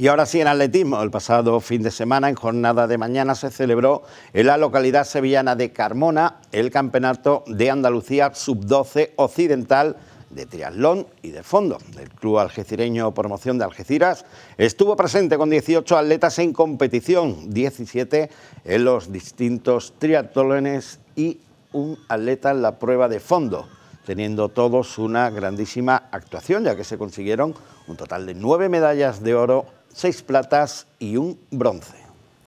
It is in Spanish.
Y ahora sí, en atletismo. El pasado fin de semana, en jornada de mañana, se celebró en la localidad sevillana de Carmona el Campeonato de Andalucía Sub-12 Occidental de triatlón y de fondo. El Club Algecireño Promoción de Algeciras estuvo presente con 18 atletas en competición, 17 en los distintos triatlones y un atleta en la prueba de fondo teniendo todos una grandísima actuación, ya que se consiguieron un total de nueve medallas de oro seis platas y un bronce.